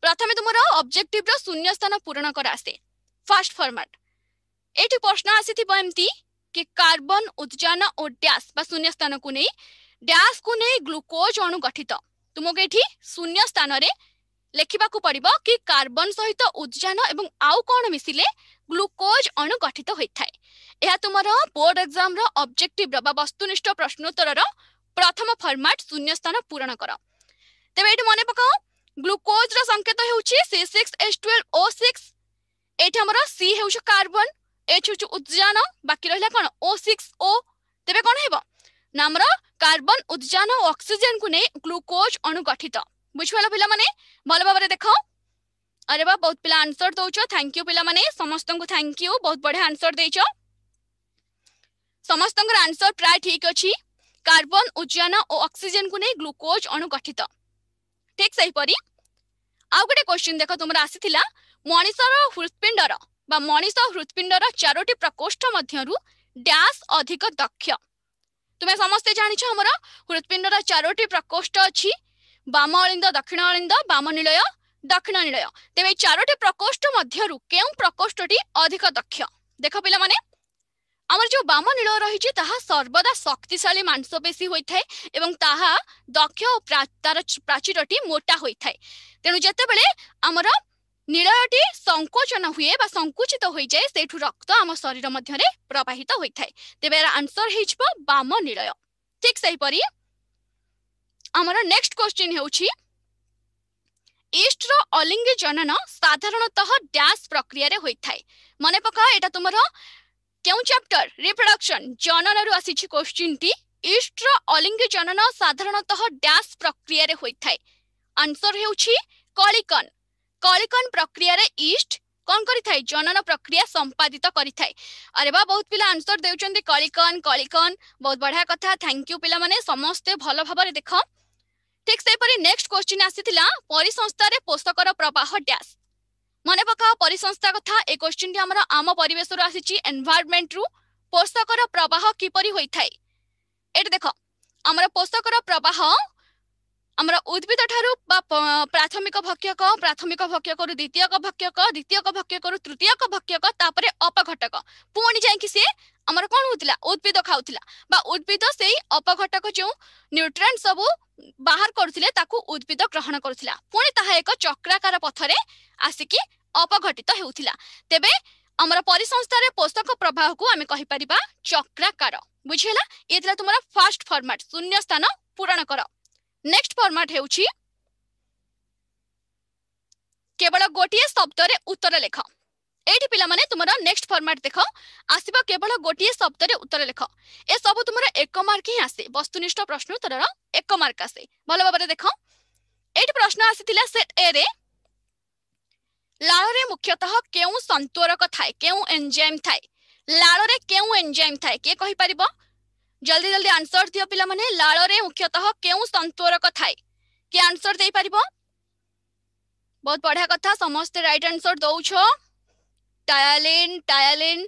S1: ପ୍ରଥମେ ତୁମର ଅବଜେକ୍ଟିଭ୍ର ଶୂନ୍ୟ ସ୍ଥାନ ପୂରଣ କରା ଆସେ ଫାର୍ଷ୍ଟ ଫର୍ମାଟ୍ ଏଇଠି ପ୍ରଶ୍ନ ଆସିଥିବ ଏମିତି କି କାର୍ବନ ଉଦ୍ଜାନ ଓ ଡ୍ୟାସ୍ ବା ଶୂନ୍ୟ ସ୍ଥାନକୁ ନେଇ ଡ୍ୟାସ୍କୁ ନେଇ ଗ୍ଲୁକୋଜ୍ ଅଣୁ ଗଠିତ ତୁମକୁ ଏଠି ଶୂନ୍ୟ ସ୍ଥାନରେ ଲେଖିବାକୁ ପଡ଼ିବ କି କାର୍ବନ ସହିତ ଉଦ୍ଜାନ ଏବଂ ଆଉ କ'ଣ ମିଶିଲେ ଗ୍ଲୁକୋଜ ଅଣୁ ଗଠିତ ହୋଇଥାଏ ଏହା ତୁମର ବୋର୍ଡ ଏକ୍ଜାମର ଅବଜେକ୍ଟିଭର ବା ବସ୍ତୁନିଷ୍ଠ ପ୍ରଶ୍ନୋତ୍ତରର ପ୍ରଥମ ଫର୍ମାଟ ଶୂନ୍ୟ ସ୍ଥାନ ପୂରଣ କର ତେବେ ଏଇଠି ମନେ ପକାଅ ଗ୍ଲୁକୋଜର ସଂକେତ ହେଉଛି C six H twelve O six ଏଇଠି ଆମର ସି ହେଉଛି କାର୍ବନ ଏଚ୍ ହେଉଛି ଉଦ୍ଜାନ ବାକି ରହିଲା କ'ଣ ଓ ସିକ୍ସ ଓ ତେବେ କ'ଣ ହେବ ନା ଆମର କାର୍ବନ ଉଦ୍ଜାନ ଓ ଅକ୍ସିଜେନକୁ ନେଇ ଗ୍ଲୁକୋଜ ଅଣୁ ଗଠିତ बुझा पा मैंने भल भाव देख अरे वाह बहुत पिला आंसर दौ थैंक यू पिला माने समस्त को थैंक यू बहुत बढ़िया आंसर दे समस्त आंसर प्राय ठीक अच्छे कार्बन उज्जान और अक्सीजेन को नहीं ग्लुकोज अणुगठित ठीक से हीपरी आउ गोटे क्वेश्चन देख तुम आसी मनीषर हृत्पिंड मनीष हृत्पिंड चारोटी प्रकोष्ठ मध्य डैश अधिक दक्ष तुम्हें समस्ते जान हृत्पिंड चारोटी प्रकोष्ठ अच्छी ବାମଅଳିନ୍ଦ ଦକ୍ଷିଣଅଳିନ୍ଦ ବାମନିଳୟ ଦକ୍ଷିଣ ନିଳୟ ତେବେ ଏଇ ଚାରୋଟି ପ୍ରକୋଷ୍ଠ ମଧ୍ୟରୁ କେଉଁ ପ୍ରକୋଷ୍ଠଟି ଅଧିକ ଦକ୍ଷ ଦେଖ ପିଲାମାନେ ଆମର ଯେଉଁ ବାମ ନିଳୟ ରହିଛି ତାହା ସର୍ବଦା ଶକ୍ତିଶାଳୀ ମାଂସପେଶୀ ହୋଇଥାଏ ଏବଂ ତାହା ଦକ୍ଷ ଓ ତାର ପ୍ରାଚୀରଟି ମୋଟା ହୋଇଥାଏ ତେଣୁ ଯେତେବେଳେ ଆମର ନିଳୟଟି ସଂକୋଚନ ହୁଏ ବା ସଂକୁଚିତ ହୋଇଯାଏ ସେଇଠୁ ରକ୍ତ ଆମ ଶରୀର ମଧ୍ୟରେ ପ୍ରବାହିତ ହୋଇଥାଏ ତେବେ ଏହାର ଆନ୍ସର ହେଇଯିବ ବାମ ନିଳୟ ଠିକ ସେହିପରି ଆମର ନେକ୍ସଟ କ୍ୱେଶ୍ଚିନ୍ ହେଉଛି ଇଷ୍ଟର ଅଲିଙ୍ଗୀ ଜନନ ସାଧାରଣତଃ ଡ୍ୟାସ୍ ପ୍ରକ୍ରିୟାରେ ହୋଇଥାଏ ମନେ ପକାଅ ଏଇଟା ତୁମର କେଉଁ ଚାପ୍ଟର ରିପ୍ରଡକ୍ସନ୍ ଜନନରୁ ଆସିଛି କ୍ୱେଶ୍ଚିନ୍ଟି ଇଷ୍ଟର ଅଲିଙ୍ଗୀ ଜନନ ସାଧାରଣତଃ ଡ୍ୟାସ୍ ପ୍ରକ୍ରିୟାରେ ହୋଇଥାଏ ଆନ୍ସର ହେଉଛି କଳିକନ୍ କଳିକନ୍ ପ୍ରକ୍ରିୟାରେ ଇଷ୍ଟ କ'ଣ କରିଥାଏ ଜନନ ପ୍ରକ୍ରିୟା ସମ୍ପାଦିତ କରିଥାଏ ଆରେ ବା ବହୁତ ପିଲା ଆନ୍ସର ଦେଉଛନ୍ତି କଳିକନ କଳିକନ ବହୁତ ବଢ଼ିଆ କଥା ଥ୍ୟାଙ୍କ ୟୁ ପିଲାମାନେ ସମସ୍ତେ ଭଲ ଭାବରେ ଦେଖ ঠিক সেইপরি নেক্সট কোশ্চিন আসিলা পরিসংস্থার পোষকর প্রবাহ ড্যাস মনে পকাও পরিসংস্থা কথা এই কোশ্চিনটি আমার আম পরিবেশর আসিছি রু পোষকর প্রবাহ কিপরি হয়ে থাকে এটা দেখ আমার পোষকর প্রবাহ আমার উদ্ভিদ ঠার বা প্রাথমিক ভক্ষক প্রাথমিক ভক্ষকর দ্বিতীয়ক ভক্ষক দ্বিতীয়ক ভক্ষকর তৃতীয়ক ভক্ষক তাপরে অপঘটক পুঁ যাই সে আমার কোণ হোলা উদ্ভিদ খাওয়া বা উদ্ভিদ সেই অপঘটক যে নিউট্রেন্ট সবু ବାହାର କରୁଥିଲେ ତାକୁ ଉଦ୍ଭିଦ ଗ୍ରହଣ କରୁଥିଲା ପୁଣି ତାହା ଏକ ଚକ୍ରାକାର ପଥରେ ଆସିକି ଅପଘଟିତ ହେଉଥିଲା ତେବେ ଆମର ପରିସଂସ୍ଥାରେ ପୋଷକ ପ୍ରଭାବକୁ ଆମେ କହିପାରିବା ଚକ୍ରାକାର ବୁଝିହେଲା ଇଏ ଥିଲା ତୁମର ଫାର୍ଷ୍ଟ ଫର୍ମାଟ ଶୂନ୍ୟ ସ୍ଥାନ ପୂରଣ କର ନେକ୍ସଟ ଫର୍ମାଟ ହେଉଛି କେବଳ ଗୋଟିଏ ଶବ୍ଦରେ ଉତ୍ତର ଲେଖ এইটি পিলামানে তোমার নেক্সট ফর্মাট দেখ আসব কেবল গোটিয়ে শব্দরে উত্তর লেখ এসব তোমার এক মার্ক হি আসে বস্তুনিষ্ঠ প্রশ্ন উত্তরর এক মার্ক আসে ভাল ভাবে দেখ এইটি প্রশ্ন আসি সেট এ রে লাড়ে মুখ্যতঃ কেউ সন্তোরক থাকে কেউ এনজাইম থাকে লাড়ে কেউ এনজাইম থাকে কে কহিপারিব জলদি জলদি আনসর দিও পিলামানে লাড়ে মুখ্যতঃ কেউ সন্তোরক থাকে কে আনসর দেইপারিব বহুত বঢ়িয়া কথা সমস্ত রাইট আনসর দৌছ ଟାୟାଲିନ୍ ଟାୟାଲିନ୍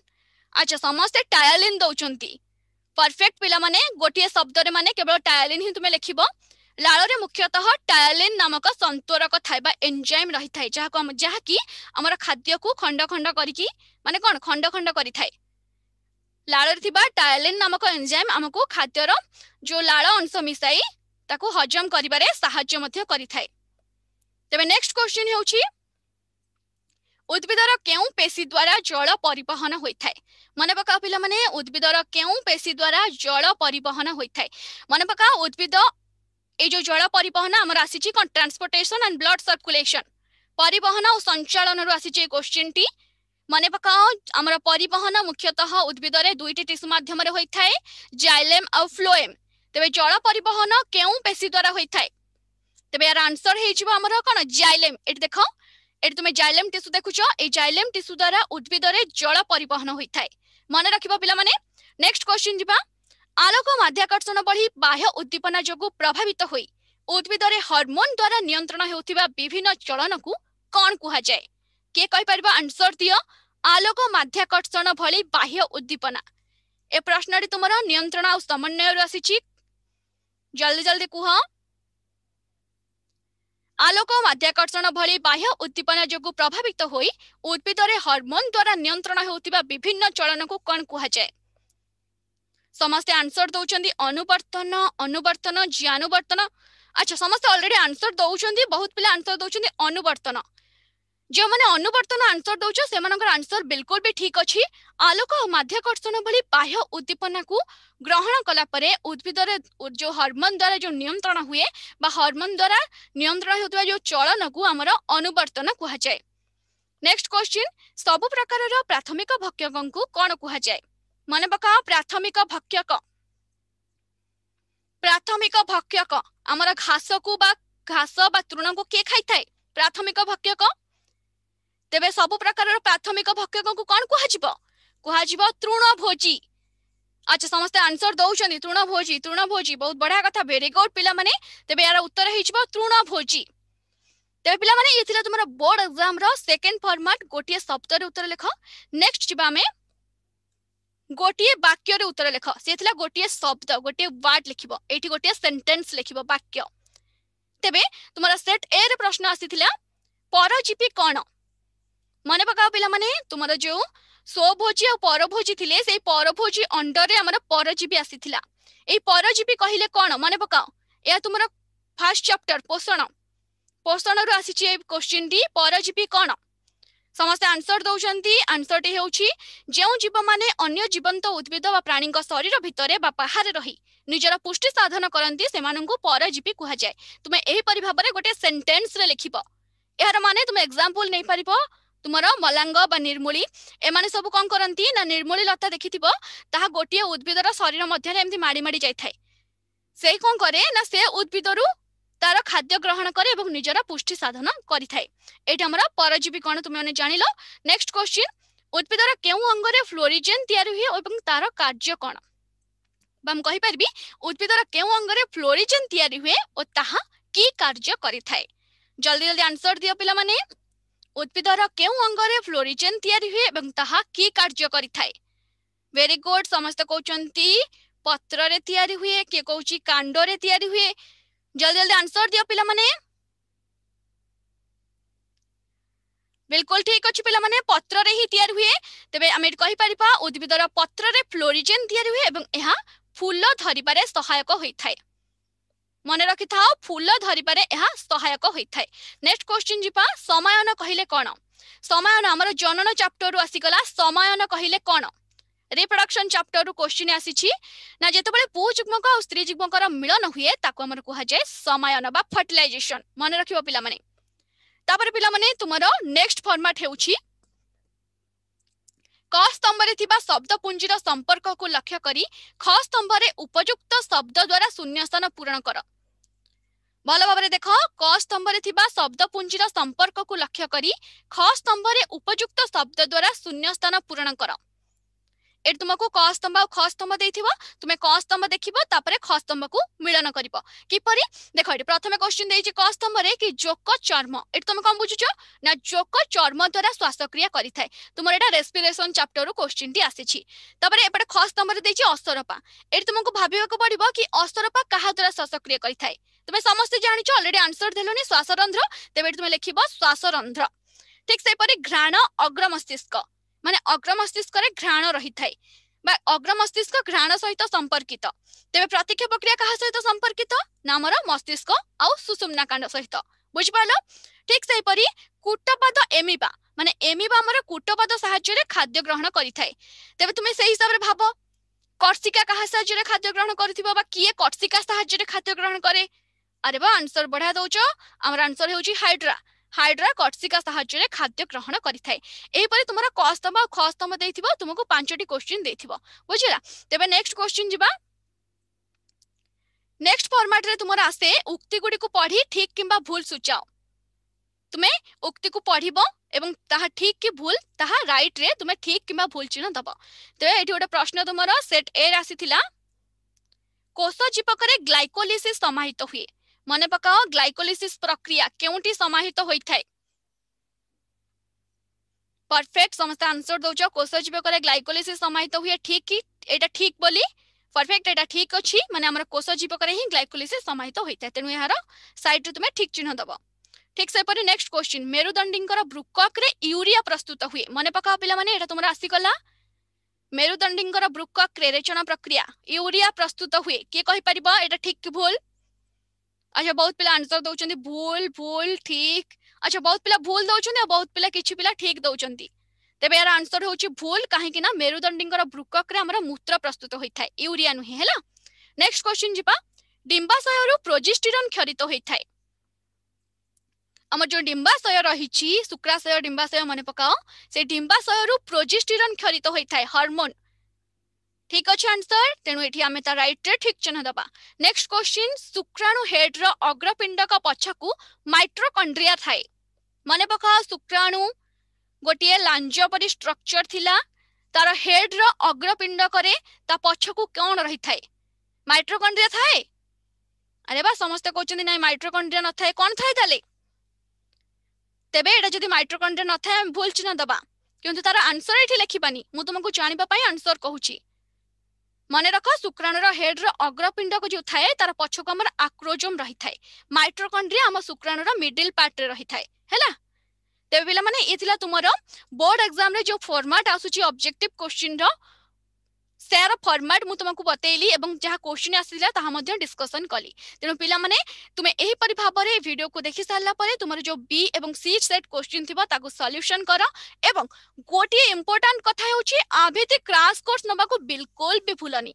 S1: ଆଚ୍ଛା ସମସ୍ତେ ଟାୟାଲିନ୍ ଦଉଛନ୍ତି ପରଫେକ୍ଟ ପିଲାମାନେ ଗୋଟିଏ ଶବ୍ଦରେ ମାନେ କେବଳ ଟାୟାଲିନ୍ ହିଁ ତୁମେ ଲେଖିବ ଲାଳରେ ମୁଖ୍ୟତଃ ଟାୟାଲିନ୍ ନାମକ ସନ୍ତୋରକ ଥାଏ ବା ଏନ୍ଜାଇମ୍ ରହିଥାଏ ଯାହାକୁ ଆମ ଯାହାକି ଆମର ଖାଦ୍ୟକୁ ଖଣ୍ଡ ଖଣ୍ଡ କରିକି ମାନେ କ'ଣ ଖଣ୍ଡ ଖଣ୍ଡ କରିଥାଏ ଲାଳରେ ଥିବା ଟାୟାଲିନ୍ ନାମକ ଏନ୍ଜାଇମ୍ ଆମକୁ ଖାଦ୍ୟର ଯୋଉ ଲାଳ ଅଂଶ ମିଶାଇ ତାକୁ ହଜମ କରିବାରେ ସାହାଯ୍ୟ ମଧ୍ୟ କରିଥାଏ ତେବେ ନେକ୍ସଟ କ୍ୱେଶ୍ଚିନ୍ ହେଉଛି ଉଦ୍ଭିଦର କେଉଁ ପେଶୀ ଦ୍ୱାରା ଜଳ ପରିବହନ ହୋଇଥାଏ ମନେ ପକାଅ ପିଲାମାନେ ଉଦ୍ଭିଦର କେଉଁ ପେଶୀ ଦ୍ୱାରା ଜଳ ପରିବହନ ହୋଇଥାଏ ମନେ ପକାଅ ଉଦ୍ଭିଦ ଏଇ ଯୋଉ ଜଳ ପରିବହନ ଆମର ଆସିଛି କ'ଣ ଟ୍ରାନ୍ସପୋର୍ଟେସନ ଆଣ୍ଡ ବ୍ଲଡ ସର୍କୁଲେସନ ପରିବହନ ଓ ସଞ୍ଚାଳନରୁ ଆସିଛି ଏ କୋଶ୍ଚିନ୍ଟି ମନେ ପକାଅ ଆମର ପରିବହନ ମୁଖ୍ୟତଃ ଉଦ୍ଭିଦରେ ଦୁଇଟି ଟିସୁ ମାଧ୍ୟମରେ ହୋଇଥାଏ ଜାଇଲେମ୍ ଆଉ ଫ୍ଲୋଏମ୍ ତେବେ ଜଳ ପରିବହନ କେଉଁ ପେଶୀ ଦ୍ୱାରା ହୋଇଥାଏ ତେବେ ଏହାର ଆନ୍ସର ହେଇଯିବ ଆମର କ'ଣ ଜାଇଲେମ୍ ଏଠି ଦେଖ এটি তুমি জাইলেম টিস্যু দেখুছ এই জাইলেম টিস্যু দ্বারা উদ্ভিদরে জল পরিবহন হয়ে মনে রাখব পিলামানে নেক্সট কোশ্চিন যা আলোক মাধ্যাকর্ষণ ভি বাহ্য উদ্দীপনা যোগ প্রভাবিত হয়ে উদ্ভিদরে হরমোন দ্বারা নিয়ন্ত্রণ হেউথিবা বিভিন্ন চলনকু কণ কুহযায়ে কে কইপারিবা আনসর দিও আলোক মাধ্যাকর্ষণ ভি বাহ্য উদ্দীপনা এ প্রশ্নটি তোমার নিয়ন্ত্রণ আ সমন্বয় আসিছি জলদি জলদি কুহ ଆଲୋକ ମାଧ୍ୟାକର୍ଷଣ ଭଳି ବାହ୍ୟ ଉଦ୍ଦୀପନା ଯୋଗୁଁ ପ୍ରଭାବିତ ହୋଇ ଉଦ୍ଭିଦରେ ହର୍ମୋନ ଦ୍ୱାରା ନିୟନ୍ତ୍ରଣ ହେଉଥିବା ବିଭିନ୍ନ ଚଳନକୁ କ'ଣ କୁହାଯାଏ ସମସ୍ତେ ଆନ୍ସର ଦଉଛନ୍ତି ଅନୁବର୍ତ୍ତନ ଅନୁବର୍ତ୍ତନ ଜିଆନୁବର୍ତ୍ତନ ଆଚ୍ଛା ସମସ୍ତେ ଅଲରେଡି ଆନ୍ସର ଦଉଛନ୍ତି ବହୁତ ପିଲା ଆନ୍ସର ଦଉଛନ୍ତି ଅନୁବର୍ତ୍ତନ ଯେଉଁମାନେ ଅନୁବର୍ତ୍ତନ ଆନ୍ସର ଦଉଛ ସେମାନଙ୍କର ଆନ୍ସର ବିଲକୁଲ ବି ଠିକ ଅଛି ଆଲୋକ ଆଉ ମାଧ୍ୟାକର୍ଷଣ ଭଳି ବାହ୍ୟ ଉଦ୍ଦୀପନାକୁ ଗ୍ରହଣ କଲା ପରେ ଉଦ୍ଭିଦରେ ଯୋଉ ହର୍ମୋନ ଦ୍ୱାରା ଯୋଉ ନିୟନ୍ତ୍ରଣ ହୁଏ ବା ହର୍ମୋନ ଦ୍ୱାରା ନିୟନ୍ତ୍ରଣ ହେଉଥିବା ଯୋଉ ଚଳନକୁ ଆମର ଅନୁବର୍ତ୍ତନ କୁହାଯାଏ ନେକ୍ସଟ କ୍ୱେଶ୍ଚିନ୍ ସବୁ ପ୍ରକାରର ପ୍ରାଥମିକ ଭକ୍ଷକଙ୍କୁ କ'ଣ କୁହାଯାଏ ମନେ ପକାଅ ପ୍ରାଥମିକ ଭକ୍ଷକ ପ୍ରାଥମିକ ଭକ୍ଷକ ଆମର ଘାସକୁ ବା ଘାସ ବା ତୃଣକୁ କିଏ ଖାଇଥାଏ ପ୍ରାଥମିକ ଭକ୍ଷକ ତେବେ ସବୁ ପ୍ରକାରର ପ୍ରାଥମିକ ଭକ୍ଷକଙ୍କୁ କ'ଣ କୁହାଯିବ କୁହାଯିବ ତୃଣଭୋଜି আচ্ছা সমস্ত আনসর দৌঁচান তৃণভোজি তৃণভোজি বহুত বড়িয়া কথা ভেরি গুড পিলা মানে তেবে এর উত্তর হয়েছিল তৃণভোজি তেবে পিলা মানে ইয়ে তোমার বোর্ড এক্সাম সেকেন্ড ফর্মাট গোটিয়ে শব্দরে উত্তর লেখ নেক্সট যা আমি গোটিয়ে বাক্যরে উত্তর লেখ সে গোটিয়ে শব্দ গোটিয়ে ওয়ার্ড লিখব এইটি গোটিয়ে সেন্টেন্স লিখব বাক্য তেবে তোমার সেট এ রে প্রশ্ন আসিলা পরজীবী কোণ मन पका पे तुम जो स्वभोजी और परोजी थे परभोजी अंडर में परजीवी आसी परजीवी कहले कौन मन पकाओ यह तुम फास्ट चैप्टर पोषण पोषण रु आसी क्वेश्चन टी परजीवी कौन समस्त आंसर दौरान आंसर टी हूँ जो जीव मैंने अन्न जीवंत उद्भिद व प्राणी शरीर भितर बाहर रही निजर पुष्टि साधन करती से परजीवी कहुए तुम्हें यहपरी भाव गोटे सेन्टेन्स लिख यार मान तुम एक्जामपल नहीं पार ତୁମର ମଲାଙ୍ଗ ବା ନିର୍ମୂଳି ଏମାନେ ସବୁ କ'ଣ କରନ୍ତି ନା ନିର୍ମୂଳି ଲତା ଦେଖିଥିବ ତାହା ଗୋଟିଏ ଉଦ୍ଭିଦର ଶରୀର ମଧ୍ୟରେ ଏମିତି ମାଡ଼ି ମାଡ଼ି ଯାଇଥାଏ ସେ କ'ଣ କରେ ନା ସେ ଉଦ୍ଭିଦରୁ ତାର ଖାଦ୍ୟ ଗ୍ରହଣ କରେ ଏବଂ ନିଜର ପୁଷ୍ଟି ସାଧନ କରିଥାଏ ଏଇଟା ଆମର ପରଜୀବୀ କ'ଣ ତୁମେମାନେ ଜାଣିଲ ନେକ୍ସଟ କ୍ୱେଶ୍ଚିନ୍ ଉଦ୍ଭିଦର କେଉଁ ଅଙ୍ଗରେ ଫ୍ଲୋରିଜେନ୍ ତିଆରି ହୁଏ ଏବଂ ତାର କାର୍ଯ୍ୟ କ'ଣ ବା ମୁଁ କହିପାରିବି ଉଦ୍ଭିଦର କେଉଁ ଅଙ୍ଗରେ ଫ୍ଲୋରିଜେନ୍ ତିଆରି ହୁଏ ଓ ତାହା କି କାର୍ଯ୍ୟ କରିଥାଏ ଜଲ୍ଦି ଜଲ୍ଦି ଆନ୍ସର ଦିଅ ପିଲାମାନେ উদ্ভিদর কেউ অঙ্গরে ফ্লোরিজেন তৈরি হুয়ে এবং তাহা কি কার্য করে থাকে ভেরি গুড সমস্ত কৌঁচি পত্রে তৈরি হুয়ে কে কৌচি কাণ্ডরে তৈরি হুয়ে জলদি জলদি আনসর দিও পিলা মানে বিলকুল ঠিক অছি পিলা মানে পত্রে হি তৈরি হুয়ে তবে আমি কহি পারিবা উদ্ভিদর পত্রে ফ্লোরিজেন তৈরি হুয়ে এবং এহা ফুল ধরিবারে সহায়ক থাকে ମନେ ରଖିଥାଉ ଫୁଲ ଧରିବାରେ ଏହା ସହାୟକ ହୋଇଥାଏ ନେକ୍ସଟ କ୍ୱେଶ୍ଚିନ୍ ଯିବା ସମୟନ କହିଲେ କ'ଣ ସମୟନ ଆମର ଜନନ ଚାପ୍ଟରରୁ ଆସିଗଲା ସମୟନ କହିଲେ କ'ଣ ରିପ୍ରଡକ୍ସନ ଚାପ୍ଟରରୁ କ୍ୱେଶ୍ଚିନ୍ ଆସିଛି ନା ଯେତେବେଳେ ପୁଅ ଯୁଗ୍ମଙ୍କ ଆଉ ସ୍ତ୍ରୀ ଯୁଗ୍ମଙ୍କର ମିଳନ ହୁଏ ତାକୁ ଆମର କୁହାଯାଏ ସମୟନ ବା ଫର୍ଟିଲାଇଜେସନ ମନେ ରଖିବ ପିଲାମାନେ ତାପରେ ପିଲାମାନେ ତୁମର ନେକ୍ସଟ ଫର୍ମାଟ ହେଉଛି କ ସ୍ତମ୍ଭରେ ଥିବା ଶବ୍ଦ ପୁଞ୍ଜିର ସମ୍ପର୍କକୁ ଲକ୍ଷ୍ୟ କରି ଖ ସ୍ତମ୍ଭରେ ଉପଯୁକ୍ତ ଶବ୍ଦ ଦ୍ୱାରା ଶୂନ୍ୟ ସ୍ଥାନ ପୂରଣ କର ଭଲ ଭାବରେ ଦେଖ କ ସ୍ତମ୍ଭରେ ଥିବା ଶବ୍ଦପୁଞ୍ଜିର ସମ୍ପର୍କକୁ ଲକ୍ଷ୍ୟ କରି ଖ ସ୍ତମ୍ଭରେ ଉପଯୁକ୍ତ ଶବ୍ଦ ଦ୍ୱାରା ଶୂନ୍ୟ ସ୍ଥାନ ପୂରଣ କର ଏଠି ତୁମକୁ କ ସ୍ତମ୍ଭ ଆଉ ଖ ସ୍ତମ୍ଭ ଦେଇଥିବ ତୁମେ କ ସ୍ତମ୍ଭ ଦେଖିବ ତାପରେ ଖ ସ୍ତମ୍ଭକୁ ମିଳନ କରିବ କିପରି ଦେଖ ଏଠି ପ୍ରଥମେ କ୍ୱେଶ୍ଚିନ୍ ଦେଇଛି କ ସ୍ତମ୍ଭରେ କି ଜୋକ ଚର୍ମ ଏଠି ତୁମେ କଣ ବୁଝୁଛ ନା ଜୋକ ଚର୍ମ ଦ୍ୱାରା ଶ୍ୱାସକ୍ରିୟା କରିଥାଏ ତୁମର ଏଇଟା ରେସ୍ପିରେସନ ଚାପ୍ଟରରୁ କ୍ୱେଶ୍ଚିନ୍ଟି ଆସିଛି ତାପରେ ଏପଟେ ଖ ସ୍ତମ୍ଭରେ ଦେଇଛି ଅସରପା ଏଠି ତୁମକୁ ଭାବିବାକୁ ପଡିବ କି ଅସରପା କାହା ଦ୍ୱାରା ଶ୍ୱାସକ୍ରିୟା କରିଥାଏ তুমি সমস্তে জাঁচ অলরেডি আনসর দেলুনি শ্বাসরন্ধ্র তেমন তুমি লিখব শ্বাসরন্ধ্র ঠিক সেইপরি ঘ্রাণ অগ্র মস্তিষ্ক মানে অগ্র মস্তিষ্করে ঘ্রাণ রহিথায় বা অগ্র মস্তিষ্ক ঘ্রাণ সহিত সম্পর্কিত তেমন প্রতীক্ষা প্রক্রিয়া কাহা সহিত সম্পর্কিত না আমার মস্তিষ্ক আউ সুষুম্না কাণ্ড সহিত বুঝিপাল ঠিক সেইপরি কূটপাদ এমিবা মানে এমিবা আমার কূটপাদ সাহায্যে খাদ্য গ্রহণ করে থাকে তেমন তুমি সেই হিসাবে ভাব কর্ষিকা কাহা সাহায্যে খাদ্য গ্রহণ করুথিব বা কিয়ে কর্ষিকা সাহায্যে খাদ্য গ্রহণ করে আরে বা আনসর বঢ়িয়া দৌছ আমার আনসর হচ্ছে হাইড্রা হাইড্রা কটসিকা সাহায্যে খাদ্য গ্রহণ করে এইপরি তোমার কস্তম আর খস্তম দিয়ে তোমাকে পাঁচটি কোশ্চিন দিয়ে বুঝলা তবে নেক্সট কোশ্চিন যা নেক্সট ফর্মাটরে তোমার আসে উক্তি গুড়ি পড়ি ঠিক কিংবা ভুল সূচাও তুমি উক্তি পড়ব এবং তাহা ঠিক কি ভুল তাহা রাইটরে তুমি ঠিক কিংবা ভুল চিহ্ন দেব তবে এটি গোটে প্রশ্ন তোমার সেট এ আসিলা কোষ জীবকরে গ্লাইকোলিসিস সমাহিত হুয়ে মনে পকাও গ্লাইকোলিসিস প্রক্রিয়া কেউটি সমাহিত হয়ে परफेक्ट समस्त आंसर दौच कोशज बेकर ग्लाइकोलिस समाहित हुए ठीक एटा ठीक बोली परफेक्ट एटा ठीक अच्छी मानते आम कोशज रे ही ग्लाइकोलिसिस समाहित होता तेनु यहार साइड सैड्रे तुम ठीक चिन्ह दबो ठीक से पर नेक्स्ट क्वेश्चन मेरुदंडिंग कर ब्रुकक रे यूरिया प्रस्तुत हुए मन पकाओ पे तुम आसीगला ब्रुकक रे रेचन प्रक्रिया यूरिया प्रस्तुत हुए के कहि कहीपर एटा ठीक कि भूल ଆଚ୍ଛା ବହୁତ ପିଲା ଆନ୍ସର ଦଉଛନ୍ତି ଭୁଲ ଭୁଲ ଠିକ ଆଚ୍ଛା ବହୁତ ପିଲା ଭୁଲ ଦଉଛନ୍ତି ଆଉ ବହୁତ ପିଲା କିଛି ପିଲା ଠିକ ଦଉଛନ୍ତି ତେବେ ଏହାର ଆନ୍ସର ହେଉଛି ଭୁଲ କାହିଁକି ନା ମେରୁଦଣ୍ଡୀଙ୍କର ବୃକକରେ ଆମର ମୂତ୍ର ପ୍ରସ୍ତୁତ ହୋଇଥାଏ ୟୁରିଆ ନୁହେଁ ହେଲା ନେକ୍ସଟ କ୍ୱେଶ୍ଚିନ୍ ଯିବା ডিম্বাশয়রু প্রোজিস্টিরন ক্ষরিত হয়ে আমার যে ডিম্বাশয় রয়েছে শুক্রাশয় ডিম্বাশয় মনে পকাও সেই ডিম্বাশয়রু প্রোজিস্টিরন ক্ষরিত হয়ে হরমোন ঠিক আছে আনসর তেণু এটি আমি তা রাইটরে ঠিক চিহ্ন দেবা নেক্সট কোশ্চিন শুক্রাণু হেড্র অগ্রপিণ্ডক পছক মাইট্রোকন্ড্রিয়া থাকে মনে পকাও শুক্রাণু গোটিয়ে লাঞ্জ পরি স্ট্রকচর লা তার হেড্র অগ্রপিণ্ডকরে তা পছকু কণ থাকে মাইট্রোকন্ড্রিয়া থাকে আরে বা সমস্ত কৌন না মাইট্রোকন্ড্রিয়া নথায় কণ থাকে তাহলে তেবে এটা যদি মাইট্রোকন্ড্রিয়া নথায় ভুল চিহ্ন দেবা কিন্তু তার আনসর এটি লেখিবানি মু তোমাকে জাঁয়া আনসর কুচি মনে রখ শুক্রাণুর হেড্র অগ্রপিণ্ড যে থাকে তার পছক আমার আক্রোজোম রয়েছে মাইট্রোকন্ড্রিয়া আমার শুক্রাণুর মিডিল পার্টরে রয়েছে হ্যাঁ তেবে পিলা মানে এ তোমার বোর্ড এক্সাম যে ফর্মাট আসুচি অবজেক্টিভ কোশ্চিন্র ସେହାର ଫର୍ମାଟ ମୁଁ ତୁମକୁ ବତେଇଲି ଏବଂ ଯାହା କ୍ୱେଶ୍ଚିନ୍ ଆସିଥିଲା ତାହା ମଧ୍ୟ ଡିସ୍କସନ୍ କଲି ତେଣୁ ପିଲାମାନେ ତୁମେ ଏହିପରି ଭାବରେ ଭିଡ଼ିଓକୁ ଦେଖିସାରିଲା ପରେ ତୁମର ଯୋଉ ବି ଏବଂ ସି ସେଟ୍ କୋଶ୍ଚିନ୍ ଥିବ ତାକୁ ସଲ୍ୟୁସନ୍ କର ଏବଂ ଗୋଟିଏ ଇମ୍ପୋର୍ଟାଣ୍ଟ କଥା ହେଉଛି ଆ ଭିତ୍ତି କ୍ରାସ୍ କୋର୍ସ ନେବାକୁ ବିଲକୁଲ ବି ଭୁଲନି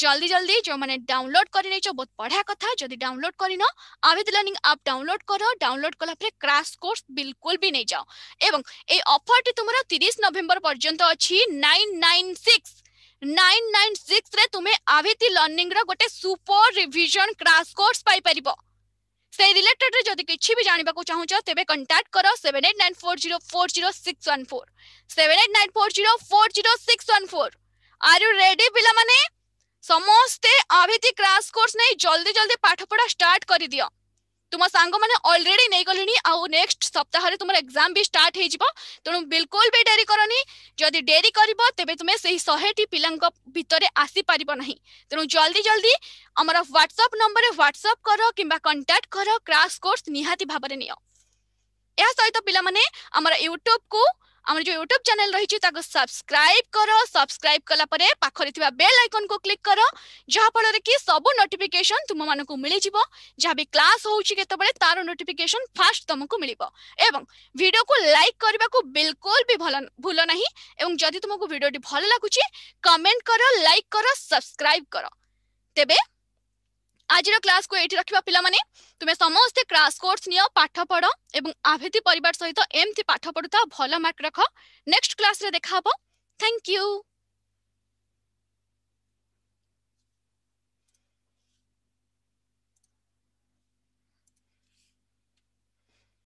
S1: ଜଲ୍ଦି ଜଲ୍ଦି ଯେଉଁମାନେ ଡାଉନଲୋଡ୍ କରିନେଇଛ ବହୁତ ବଢ଼ିଆ କଥା ଯଦି ଡାଉନଲୋଡ୍ କରିନ ଆଭିଦ ଲର୍ଣ୍ଣିଂ ଆପ୍ ଡାଉନଲୋଡ୍ କର ଡାଉନଲୋଡ୍ କଲା ପରେ କ୍ରାସ୍ କୋର୍ସ ବିଲକୁଲ ବି ନେଇଯାଅ ଏବଂ ଏଇ ଅଫରଟି ତୁମର ତିରିଶ ନଭେମ୍ବର ପର୍ଯ୍ୟନ୍ତ ଅଛି nine nine six nine nine ସିକ୍ସରେ ତୁମେ ଆଭିତି ଲର୍ଣ୍ଣିଂର ଗୋଟେ ସୁପର ରିଭିଜନ୍ କ୍ରାସ୍ କୋର୍ସ ପାଇପାରିବ ସେଇ ରିଲେଟେଡ୍ରେ ଯଦି କିଛି ବି ଜାଣିବାକୁ ଚାହୁଁଛ ତେବେ କଣ୍ଟାକ୍ଟ କର seven eight nine four zero four zero six one four seven eight nine four zero four zero six one four are you ready ପିଲାମାନେ ସମସ୍ତେ ଆଭିତି କ୍ରାସ୍ କୋର୍ସ ନେଇ ଜଲ୍ଦି ଜଲ୍ଦି ପାଠପଢ଼ା ଷ୍ଟାର୍ଟ କରିଦିଅ तुम मैंने अलरेडी नहींगले आउ नेक्स्ट सप्ताह तुम एग्जाम भी स्टार्ट हो बिल्कुल भी डेरी करनी जदि डेरी कर तेज तुम से शहेटी पिला भितर आसीपर ना तेणु जल्दी जल्दी आमर ह्वाट्सअप नंबर ह्वाट्सअप कर कि कंटाक्ट कर क्राश कोर्स निहाती भाव में नि सहित तो यूट्यूब को আমার যে ইউট্যুব চ্যানেল রয়েছে তাকে সবসক্রাইব করো সবসক্রাইব কলা পরে পাখরে থিবা বেল আইকন কো ক্লিক করো যাহা ফলরে কি সব নোটিফিকেশন তুম মানকু মিলি যিব যাহা বি ক্লাস হউচি কেতবেলে তার নোটিফিকেশন ফার্স্ট তুমকু মিলিব এবং ভিডিও কো লাইক করিবাকু বিলকুল বি ভুল ভুল নাহি এবং যদি তুমকু ভিডিওটি ভাল লাগুচি কমেন্ট করো লাইক করো সবসক্রাইব করো তেবে ଆଜିର କ୍ଲାସକୁ ଏଇଠି ରଖିବା ପିଲାମାନେ ତୁମେ ସମସ୍ତେ କ୍ରାସ୍ କୋର୍ସ ନିଅ ପାଠ ପଢ଼ ଏବଂ ଆଭେତି ପରିବାର ସହିତ ଏମିତି ପାଠ ପଢ଼ୁଥାଅ ଭଲ ମାର୍କ ରଖ ନେକ୍ସଟ କ୍ଲାସରେ ଦେଖାହବ ଥ୍ୟାଙ୍କ ୟୁ